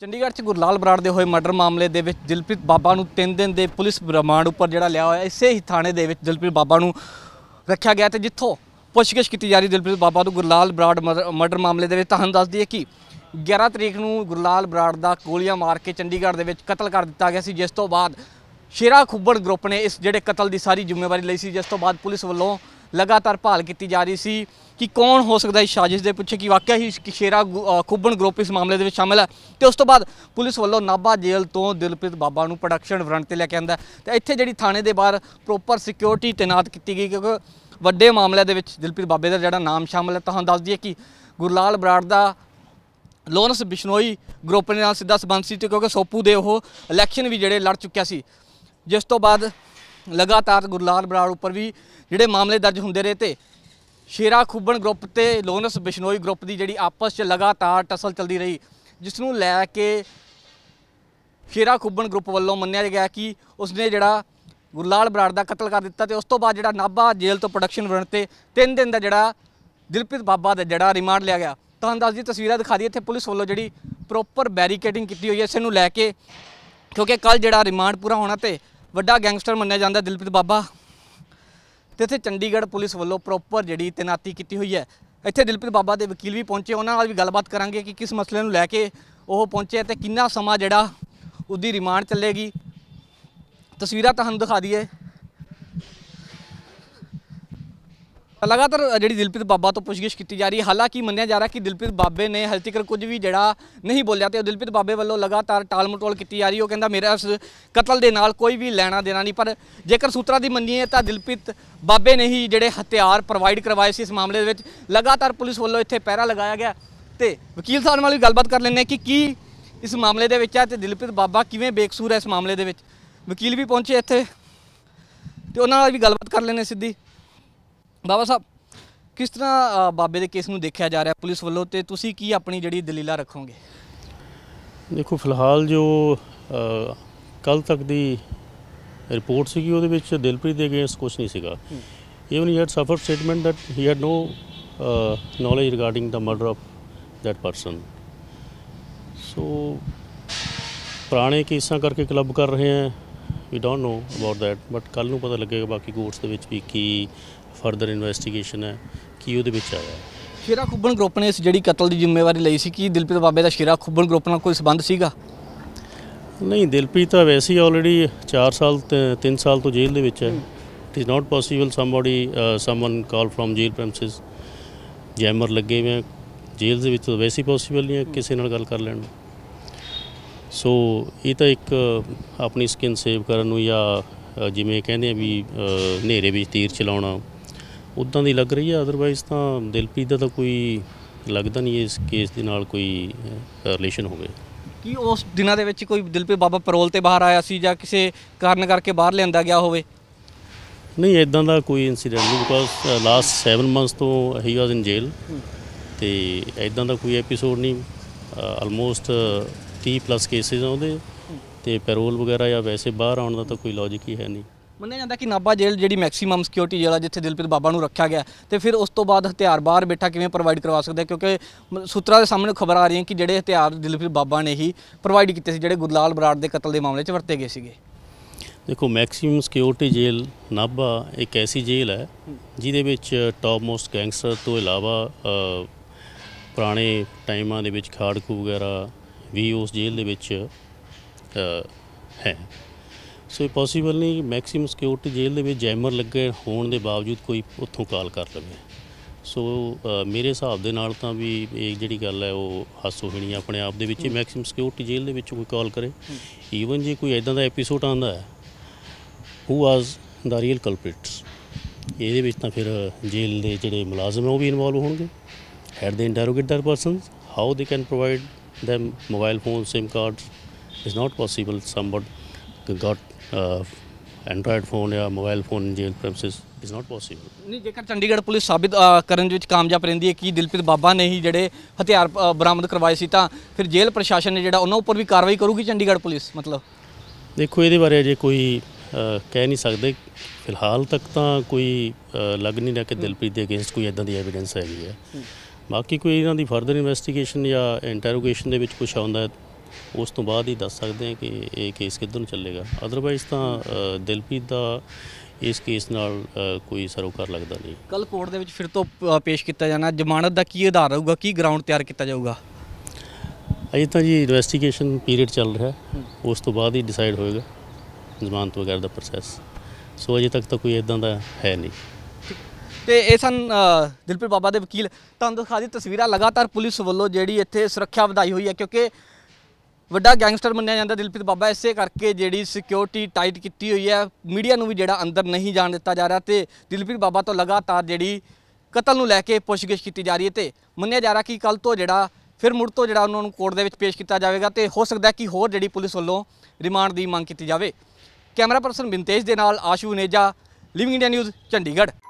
ਚੰਡੀਗੜ੍ਹ 'ਚ ਗੁਰਲਾਲ ਬਰਾੜ ਦੇ ਹੋਏ ਮਰਡਰ ਮਾਮਲੇ ਦੇ ਵਿੱਚ ਦਿਲਪ੍ਰੀਤ ਬਾਬਾ ਨੂੰ 3 ਦਿਨ ਦੇ ਪੁਲਿਸ ਰਿਮਾਂਡ ਉੱਪਰ ਜਿਹੜਾ ਲਿਆ ਹੋਇਆ ਇਸੇ ਹੀ ਥਾਣੇ ਦੇ ਵਿੱਚ ਦਿਲਪ੍ਰੀਤ ਬਾਬਾ ਨੂੰ ਰੱਖਿਆ ਗਿਆ ਤੇ ਜਿੱਥੋਂ ਪੁੱਛਗਿੱਛ ਕੀਤੀ ਜਾ ਰਹੀ ਦਿਲਪ੍ਰੀਤ ਬਾਬਾ ਤੋਂ ਗੁਰਲਾਲ ਬਰਾੜ ਮਰਡਰ ਮਾਮਲੇ ਦੇ ਵਿੱਚ ਤੁਹਾਨੂੰ ਦੱਸਦੀ ਹੈ ਕਿ 11 ਤਰੀਕ ਨੂੰ ਗੁਰਲਾਲ ਬਰਾੜ ਦਾ ਗੋਲੀਆਂ ਮਾਰ ਕੇ ਚੰਡੀਗੜ੍ਹ ਦੇ ਵਿੱਚ ਕਤਲ ਕਰ ਦਿੱਤਾ ਗਿਆ ਸੀ ਜਿਸ ਤੋਂ ਬਾਅਦ ਸ਼ੇਰਾ ਖੁੱਬੜ ਗਰੁੱਪ ਨੇ ਇਸ ਜਿਹੜੇ ਕਤਲ ਦੀ ਸਾਰੀ ਜ਼ਿੰਮੇਵਾਰੀ ਲਈ ਸੀ ਜਿਸ ਤੋਂ ਬਾਅਦ ਪੁਲਿਸ ਵੱਲੋਂ ਲਗਾਤਾਰ ਭਾਲ ਕੀਤੀ ਜਾ ਰਹੀ ਸੀ ਕਿ ਕੌਣ ਹੋ ਸਕਦਾ ਇਸ ਸਾਜ਼ਿਸ਼ ਦੇ ਪਿੱਛੇ ਕਿ ਵਾਕਿਆ ਹੀ ਕਿਸ਼ੇਰਾ ਖੁੱਬਣ ਗਰੁੱਪ ਇਸ ਮਾਮਲੇ ਦੇ ਵਿੱਚ ਸ਼ਾਮਲ ਹੈ ਤੇ ਉਸ ਤੋਂ ਬਾਅਦ ਪੁਲਿਸ ਵੱਲੋਂ ਨਾਬਾ ਜੇਲ੍ਹ ਤੋਂ ਦਿਲਪ੍ਰੀਤ ਬਾਬਾ ਨੂੰ ਪ੍ਰੋਡਕਸ਼ਨ ਵਾਰੰਟ ਤੇ ਲੈ ਕੇ ਆਂਦਾ ਤੇ ਇੱਥੇ ਜਿਹੜੀ ਥਾਣੇ ਦੇ ਬਾਹਰ ਪ੍ਰੋਪਰ ਸਿਕਿਉਰਿਟੀ ਤਾਇਨਾਤ ਕੀਤੀ ਗਈ ਕਿਉਂਕਿ ਵੱਡੇ ਮਾਮਲੇ ਦੇ ਵਿੱਚ ਦਿਲਪ੍ਰੀਤ ਬਾਬੇ ਦਾ ਜਿਹੜਾ ਨਾਮ ਸ਼ਾਮਲ ਹੈ ਤੁਹਾਨੂੰ ਦੱਸ ਦਈਏ ਕਿ ਗੁਰਲਾਲ ਬਰਾੜ ਦਾ ਲੋਨਸ ਬਿਸ਼ਨੋਈ ਗਰੁੱਪ ਨਾਲ ਸਿੱਧਾ ਸੰਬੰਧ ਸੀ ਕਿਉਂਕਿ ਸੋਪੂ ਦੇ ਉਹ ਇਲੈਕਸ਼ਨ ਵੀ ਜਿਹੜੇ ਲੜ ਚੁੱਕਿਆ ਸੀ ਜਿਸ ਤੋਂ ਬਾਅਦ ਲਗਾਤਾਰ ਗੁਰਲਾਲ ਬਰਾੜ ਉੱਪਰ ਵੀ ਜਿਹੜੇ ਮਾਮਲੇ ਦਰਜ ਹੁੰਦੇ ਰਹੇ ਤੇ ਸ਼ੇਰਾ ਖੁੱਬਣ ਗਰੁੱਪ ਤੇ ਲੋਨਸ ਬਿਸ਼ਨੋਈ ਗਰੁੱਪ ਦੀ ਜਿਹੜੀ ਆਪਸ 'ਚ ਲਗਾਤਾਰ ਟਸਲ ਚੱਲਦੀ ਰਹੀ ਜਿਸ ਨੂੰ ਲੈ ਕੇ ਸ਼ੇਰਾ ਖੁੱਬਣ ਗਰੁੱਪ ਵੱਲੋਂ ਮੰਨਿਆ ਗਿਆ ਕਿ ਉਸਨੇ ਜਿਹੜਾ ਗੁਰਲਾਲ ਬਰਾੜ ਦਾ ਕਤਲ ਕਰ ਦਿੱਤਾ ਤੇ ਉਸ ਤੋਂ ਬਾਅਦ ਜਿਹੜਾ ਨਾਬਾ ਜੇਲ੍ਹ ਤੋਂ ਪ੍ਰੋਡਕਸ਼ਨ ਵਰਨ ਤੇ 3 ਦਿਨ ਦਾ ਜਿਹੜਾ ਦਿਲਪ੍ਰੀਤ ਬਾਬਾ ਦਾ ਜਿਹੜਾ ਰਿਮਾਂਡ ਲਿਆ ਗਿਆ ਤੁਹਾਨੂੰ ਦੱਸ ਦੀ ਤਸਵੀਰਾਂ ਦਿਖਾ ਦਈਏ ਇੱਥੇ ਪੁਲਿਸ ਵੱਲੋਂ ਜਿਹੜੀ ਪ੍ਰੋਪਰ ਬੈਰੀਕੇਡਿੰਗ ਕੀਤੀ ਹੋਈ ਹੈ ਇਸ ਨੂੰ ਲੈ ਕੇ ਕਿਉਂਕਿ ਕੱਲ ਜਿਹੜਾ ਰਿਮਾਂਡ ਪੂਰਾ ਹੋਣਾ ਤੇ ਵੱਡਾ ਗੈਂਗਸਟਰ ਮੰਨਿਆ ਜਾਂਦਾ ਦਿਲਪ੍ਰੀਤ ਬਾਬਾ ਤੇ ਇੱਥੇ ਚੰਡੀਗੜ੍ਹ ਪੁਲਿਸ ਵੱਲੋਂ ਪ੍ਰੋਪਰ ਜਿਹੜੀ ਤੈਨਾਤੀ ਕੀਤੀ ਹੋਈ ਹੈ ਇੱਥੇ ਦਿਲਪ੍ਰੀਤ ਬਾਬਾ ਦੇ ਵਕੀਲ ਵੀ ਪਹੁੰਚੇ ਉਹਨਾਂ ਨਾਲ ਵੀ ਗੱਲਬਾਤ ਕਰਾਂਗੇ ਕਿ ਕਿਸ ਮਸਲੇ ਨੂੰ ਲੈ ਕੇ ਉਹ ਪਹੁੰਚੇ ਤੇ ਕਿੰਨਾ ਸਮਾਂ ਜਿਹੜਾ ਉਹਦੀ ਰਿਮਾਂਡ ਚੱਲੇਗੀ ਤਸਵੀਰਾਂ ਤੁਹਾਨੂੰ ਦਿਖਾ ਦਈਏ ਲਗਾਤਾਰ ਜਿਹੜੀ ਦਿਲਪ੍ਰੀਤ ਬਾਬਾ ਤੋਂ ਪੁੱਛਗਿੱਛ ਕੀਤੀ ਜਾ ਰਹੀ ਹੈ ਹਾਲਾਂਕਿ ਮੰਨਿਆ ਜਾ ਰਿਹਾ ਕਿ ਦਿਲਪ੍ਰੀਤ ਬਾਬੇ ਨੇ ਹਲ ਤੱਕ ਕੁਝ ਵੀ ਜਿਹੜਾ ਨਹੀਂ ਬੋਲਿਆ ਤੇ ਦਿਲਪ੍ਰੀਤ ਬਾਬੇ ਵੱਲੋਂ ਲਗਾਤਾਰ ਟਾਲਮਟੋਲ ਕੀਤੀ ਜਾ ਰਹੀ ਉਹ ਕਹਿੰਦਾ ਮੇਰਾ ਇਸ ਕਤਲ ਦੇ ਨਾਲ ਕੋਈ ਵੀ ਲੈਣਾ ਦੇਣਾ ਨਹੀਂ ਪਰ ਜੇਕਰ ਸੂਤਰਾਂ ਦੀ ਮੰਨੀਏ ਤਾਂ ਦਿਲਪ੍ਰੀਤ ਬਾਬੇ ਨੇ ਹੀ ਜਿਹੜੇ ਹਥਿਆਰ ਪ੍ਰੋਵਾਈਡ ਕਰਵਾਏ ਸੀ ਇਸ ਮਾਮਲੇ ਦੇ ਵਿੱਚ ਲਗਾਤਾਰ ਪੁਲਿਸ ਵੱਲੋਂ ਇੱਥੇ ਪਹਿਰਾ ਲਗਾਇਆ ਗਿਆ ਤੇ ਵਕੀਲ ਸਾਹਿਬ ਨਾਲ ਵੀ ਗੱਲਬਾਤ ਕਰ ਲੈਂਦੇ ਕਿ ਕੀ ਇਸ ਮਾਮਲੇ ਦੇ ਵਿੱਚ ਆ ਤੇ ਦਿਲਪ੍ਰੀਤ ਬਾਬਾ ਕਿਵੇਂ ਬੇਕਸੂਰ ਹੈ ਇਸ ਮਾਮਲੇ ਦੇ ਵਿੱਚ ਵਕੀਲ ਵੀ ਪਹੁੰਚੇ ਇੱਥੇ ਤੇ ਉਹਨਾਂ ਨਾਲ ਵੀ ਗੱਲਬਾਤ ਕਰ ਲੈਣੇ ਸਿੱਧੀ ਬਾਬਾ ਸਾਹਿਬ ਕਿਸ ਤਰ੍ਹਾਂ ਬਾਬੇ ਦੇ ਕੇਸ ਨੂੰ ਦੇਖਿਆ ਜਾ ਰਿਹਾ ਪੁਲਿਸ ਵੱਲੋਂ ਤੇ ਤੁਸੀਂ ਕੀ ਆਪਣੀ ਜਿਹੜੀ ਦਲੀਲਾ ਰੱਖੋਗੇ ਦੇਖੋ ਫਿਲਹਾਲ ਜੋ ਕੱਲ ਤੱਕ ਦੀ ਰਿਪੋਰਟ ਸੀਗੀ ਉਹਦੇ ਵਿੱਚ ਦਿਲਪ੍ਰੀਤ ਦੇ ਅਗੇਂਸਟ ਕੁਝ ਨਹੀਂ ਸੀਗਾ even he had suffer statement that he had no knowledge regarding the murder of that person so ਪੁਰਾਣੇ ਕੇਸਾਂ ਕਰਕੇ ਕਲੱਬ ਕਰ ਰਹੇ ਆ we don't know about that but ਕੱਲ ਨੂੰ ਪਤਾ ਲੱਗੇਗਾ ਬਾਕੀ ਕੋਰਟਸ ਦੇ ਵਿੱਚ ਵੀ ਕੀ ਫਰਦਰ ਇਨਵੈਸਟੀਗੇਸ਼ਨ ਹੈ ਕੀ ਉਹਦੇ ਵਿੱਚ ਆਇਆ ਸ਼ੇਰਾ ਖੁੱਬਣ ਗਰੁੱਪ ਨੇ ਇਸ ਜਿਹੜੀ ਕਤਲ ਦੀ ਜ਼ਿੰਮੇਵਾਰੀ ਲਈ ਸੀ ਕਿ ਦਿਲਪ੍ਰੀਤ ਬਾਬੇ ਦਾ ਸ਼ੇਰਾ ਖੁੱਬਣ ਗਰੁੱਪ ਨਾਲ ਕੋਈ ਸਬੰਧ ਸੀਗਾ ਨਹੀਂ ਦਿਲਪ੍ਰੀਤ ਤਾਂ ਵੈਸੇ ਹੀ ਆਲਰੇਡੀ 4 ਸਾਲ 3 ਸਾਲ ਤੋਂ ਜੇਲ੍ਹ ਦੇ ਵਿੱਚ ਹੈ it is not possible somebody someone call from jail premises jammer ਲੱਗੇ ਹੋਏ ਜੇਲ੍ਹ ਦੇ ਵਿੱਚ ਤਾਂ ਵੈਸੇ ਹੀ ਪੋਸੀਬਲ ਨਹੀਂ ਹੈ ਕਿਸੇ ਨਾਲ ਗੱਲ ਕਰ ਨੂੰ ਸੋ ਇਹ ਤਾਂ ਇੱਕ ਆਪਣੀ ਸਕਿਨ ਸੇਵ ਕਰਨ ਨੂੰ ਜਾਂ ਜਿਵੇਂ ਕਹਿੰਦੇ ਆ ਵੀ ਹਨੇਰੇ ਵਿੱਚ ਤੀਰ ਚਲਾਉਣਾ ਉਦਾਂ ਦੀ ਲੱਗ ਰਹੀ ਹੈ ਅਦਰਵਾਈਜ਼ ਤਾਂ ਦਿਲਪੀ ਦਾ ਤਾਂ ਕੋਈ ਲੱਗਦਾ ਨਹੀਂ ਇਸ ਕੇਸ ਦੇ ਨਾਲ ਕੋਈ ਰਿਲੇਸ਼ਨ ਹੋਵੇ ਕੀ ਉਸ ਦਿਨਾਂ ਦੇ ਵਿੱਚ ਕੋਈ ਦਿਲਪੀ ਬਾਬਾ ਪਰੋਲ ਤੇ ਬਾਹਰ ਆਇਆ ਸੀ ਜਾਂ ਕਿਸੇ ਕਾਰਨ ਕਰਕੇ ਬਾਹਰ ਲਿਆਂਦਾ ਗਿਆ ਹੋਵੇ ਨਹੀਂ ਇਦਾਂ ਦਾ ਕੋਈ ਇਨਸੀਡੈਂਟ ਨਹੀਂ ਬਿਕੋਜ਼ ਲਾਸਟ 7 ਮੰਥਸ ਤੋਂ ਹੀ ਵਾਸ ਇਨ ਜੇਲ ਤੇ ਇਦਾਂ ਦਾ ਕੋਈ ਐਪੀਸੋਡ ਨਹੀਂ ਆਲਮੋਸਟ 30 ਪਲੱਸ ਕੇਸਿਸ ਆਉਂਦੇ ਤੇ ਪੈਰੋਲ ਵਗੈਰਾ ਜਾਂ ਵੈਸੇ ਬਾਹਰ ਆਉਣ ਦਾ ਤਾਂ ਕੋਈ ਲੌਜੀਕ ਹੀ ਹੈ ਨਹੀਂ ਮੰਨਿਆ ਜਾਂਦਾ ਕਿ ਨਾਬਾ ਜੇਲ੍ਹ ਜਿਹੜੀ ਮੈਕਸਿਮਮ ਸਿਕਿਉਰਿਟੀ ਜੇਲ੍ਹ ਆ ਜਿੱਥੇ ਦਿਲਪ੍ਰੀਤ ਬਾਬਾ ਨੂੰ ਰੱਖਿਆ ਗਿਆ ਤੇ ਫਿਰ ਉਸ ਤੋਂ ਬਾਅਦ ਹਥਿਆਰ ਬਾਹਰ ਬੈਠਾ ਕਿਵੇਂ ਪ੍ਰੋਵਾਈਡ ਕਰਵਾ ਸਕਦੇ ਕਿਉਂਕਿ ਸੂਤਰਾਂ ਦੇ ਸਾਹਮਣੇ ਖਬਰ ਆ ਰਹੀ ਹੈ ਕਿ ਜਿਹੜੇ ਹਥਿਆਰ ਦਿਲਪ੍ਰੀਤ ਬਾਬਾ ਨੇ ਹੀ ਪ੍ਰੋਵਾਈਡ ਕੀਤੇ ਸੀ ਜਿਹੜੇ ਗੁਰਲਾਲ ਬਰਾੜ ਦੇ ਕਤਲ ਦੇ ਮਾਮਲੇ 'ਚ ਵਰਤੇ ਗਏ ਸੀਗੇ ਦੇਖੋ ਮੈਕਸਿਮਮ ਸਿਕਿਉਰਿਟੀ ਜੇਲ੍ਹ ਨਾਬਾ ਇੱਕ ਐਸੀ ਜੇਲ੍ਹ ਹੈ ਜਿਹਦੇ ਵਿੱਚ ਟੌਪ ਮੋਸਟ ਗੈਂਗਸਟਰ ਤੋਂ ਇਲਾਵਾ ਪੁਰਾਣੇ ਟਾਈਮਾਂ ਦੇ ਵਿੱਚ ਖਾੜਕੂ ਵਗੈਰਾ ਵੀ ਉਸ ਜੇਲ੍ਹ ਦੇ ਵਿੱਚ ਹੈ ਸੋ ਇਹ ਪੋਸੀਬਲ ਨਹੀਂ ਕਿ ਮੈਕਸਿਮਮ ਸਿਕਿਉਰਿਟੀ ਜੇਲ੍ਹ ਦੇ ਵਿੱਚ ਜੈਮਰ ਲੱਗੇ ਹੋਣ ਦੇ ਬਾਵਜੂਦ ਕੋਈ ਉੱਥੋਂ ਕਾਲ ਕਰ ਲਵੇ ਸੋ ਮੇਰੇ ਹਿਸਾਬ ਦੇ ਨਾਲ ਤਾਂ ਵੀ ਇਹ ਜਿਹੜੀ ਗੱਲ ਹੈ ਉਹ ਹਾਸੋਹੀਣੀ ਆਪਣੇ ਆਪ ਦੇ ਵਿੱਚ ਹੀ ਮੈਕਸਿਮ ਸਿਕਿਉਰਿਟੀ ਜੇਲ੍ਹ ਦੇ ਵਿੱਚ ਕੋਈ ਕਾਲ ਕਰੇ ਈਵਨ ਜੇ ਕੋਈ ਐਦਾਂ ਦਾ ਐਪੀਸੋਡ ਆਂਦਾ ਹੈ ਹੂ ਵਾਸ ਦਾ ਰੀਅਲ ਕਲਪ੍ਰਿਟਸ ਇਹਦੇ ਵਿੱਚ ਤਾਂ ਫਿਰ ਜੇਲ੍ਹ ਦੇ ਜਿਹੜੇ ਮੁਲਾਜ਼ਮ ਹੈ ਉਹ ਵੀ ਇਨਵੋਲਵ ਹੋਣਗੇ had they interrogator persons how they can provide them mobile phone SIM card is not possible. Somebody got uh, android phone ਜਾਂ mobile phone jail premises is not possible ਨਹੀਂ ਜੇਕਰ ਚੰਡੀਗੜ੍ਹ ਪੁਲਿਸ ਸਾਬਿਤ ਕਰਨ ਦੇ ਵਿੱਚ ਕਾਮਯਾਬ ਰਹਿੰਦੀ ਹੈ ਕਿ ਦਿਲਪ੍ਰੀਤ ਬਾਬਾ ਨੇ ਹੀ ਜਿਹੜੇ ਹਥਿਆਰ ਬਰਾਮਦ ਕਰਵਾਏ ਸੀ ਤਾਂ ਫਿਰ ਜੇਲ੍ਹ ਪ੍ਰਸ਼ਾਸਨ ਨੇ ਜਿਹੜਾ ਉਹਨਾਂ ਉੱਪਰ ਵੀ ਕਾਰਵਾਈ ਕਰੂਗੀ ਚੰਡੀਗੜ੍ਹ ਪੁਲਿਸ ਮਤਲਬ ਦੇਖੋ ਇਹਦੇ ਬਾਰੇ ਅਜੇ ਕੋਈ ਕਹਿ ਨਹੀਂ ਸਕਦੇ ਫਿਲਹਾਲ ਤੱਕ ਤਾਂ ਕੋਈ ਲੱਗ ਨਹੀਂ ਰਿਹਾ ਕਿ ਦਿਲਪ੍ਰੀਤ ਦੇ ਅਗੇਂਸਟ ਕੋਈ ਇਦਾਂ ਦੀ ਐਵੀਡੈਂਸ ਹੈਗੀ ਹੈ ਬਾਕੀ ਕੋਈ ਇਹਨਾਂ ਦੀ ਫਰਦਰ ਇਨਵੈਸਟੀਗੇਸ਼ਨ ਜਾਂ ਇੰਟਰੋਗੇਸ਼ਨ ਦੇ ਵਿੱਚ ਕੁਝ ਆਉਂਦਾ ਉਸ ਤੋਂ ਬਾਅਦ ਹੀ ਦੱਸ ਸਕਦੇ ਹਾਂ ਕਿ ਇਹ ਕੇਸ ਕਿੱਧਰ ਨੂੰ ਚੱਲੇਗਾ ਅਦਰਵਾਈਜ਼ ਤਾਂ ਦਿਲਪੀਤ ਦਾ ਇਸ ਕੇਸ ਨਾਲ ਕੋਈ ਸਰੋਕਾਰ ਲੱਗਦਾ ਨਹੀਂ ਕੱਲ ਕੋਰਟ ਦੇ ਵਿੱਚ ਫਿਰ ਤੋਂ ਪੇਸ਼ ਕੀਤਾ ਜਾਣਾ ਜ਼ਮਾਨਤ ਦਾ ਕੀ ਆਧਾਰ ਹੋਊਗਾ ਕੀ ਗਰਾਊਂਡ ਤਿਆਰ ਕੀਤਾ ਜਾਊਗਾ ਅਜੇ ਤਾਂ ਜੀ ਇਨਵੈਸਟੀਗੇਸ਼ਨ ਪੀਰੀਅਡ ਚੱਲ ਰਿਹਾ ਉਸ ਤੋਂ ਬਾਅਦ ਹੀ ਡਿਸਾਈਡ ਹੋਏਗਾ ਜ਼ਮਾਨਤ ਵਗੈਰਾ ਦਾ ਪ੍ਰੋਸੈਸ ਸੋ ਅਜੇ ਤੱਕ ਤਾਂ ਕੋਈ ਇਦਾਂ ਦਾ ਹੈ ਨਹੀਂ ਤੇ ਇਹ ਸਨ ਦਿਲਪ੍ਰੀਤ ਬਾਬਾ ਦੇ ਵਕੀਲ ਤੁਹਾਨੂੰ ਦਿਖਾ ਦੀ ਤਸਵੀਰਾਂ ਲਗਾਤਾਰ ਪੁਲਿਸ ਵੱਲੋਂ ਜਿਹੜੀ ਇੱਥੇ ਸੁਰੱਖਿਆ ਵਧਾਈ ਹੋਈ ਹੈ ਕਿਉਂਕਿ ਵੱਡਾ ਗੈਂਗਸਟਰ ਮੰਨਿਆ ਜਾਂਦਾ ਦਿਲਪ੍ਰੀਤ ਬਾਬਾ ਇਸੇ ਕਰਕੇ ਜਿਹੜੀ ਸਿਕਿਉਰਿਟੀ ਟਾਈਟ ਕੀਤੀ ਹੋਈ ਹੈ ਮੀਡੀਆ ਨੂੰ ਵੀ ਜਿਹੜਾ ਅੰਦਰ ਨਹੀਂ ਜਾਣ ਦਿੱਤਾ ਜਾ ਰਿਹਾ ਤੇ ਦਿਲਪ੍ਰੀਤ ਬਾਬਾ ਤੋਂ ਲਗਾਤਾਰ ਜਿਹੜੀ ਕਤਲ ਨੂੰ ਲੈ ਕੇ ਪੁੱਛਗਿੱਛ ਕੀਤੀ ਜਾ ਰਹੀ ਹੈ ਤੇ ਮੰਨਿਆ ਜਾ ਰਿਹਾ ਕਿ ਕੱਲ ਤੋਂ ਜਿਹੜਾ ਫਿਰ ਮੁੜ ਤੋਂ ਜਿਹੜਾ ਉਹਨਾਂ ਨੂੰ ਕੋਰਟ ਦੇ ਵਿੱਚ ਪੇਸ਼ ਕੀਤਾ ਜਾਵੇਗਾ ਤੇ ਹੋ ਸਕਦਾ ਕਿ ਹੋਰ ਜਿਹੜੀ ਪੁਲਿਸ ਵੱਲੋਂ ਰਿਮਾਂਡ ਦੀ ਮੰਗ ਕੀਤੀ ਜਾਵੇ ਕੈਮਰਾ ਪਰਸਨ ਬਿੰਤੇਜ ਦੇ ਨਾਲ Ashu Neja living India news Chandigarh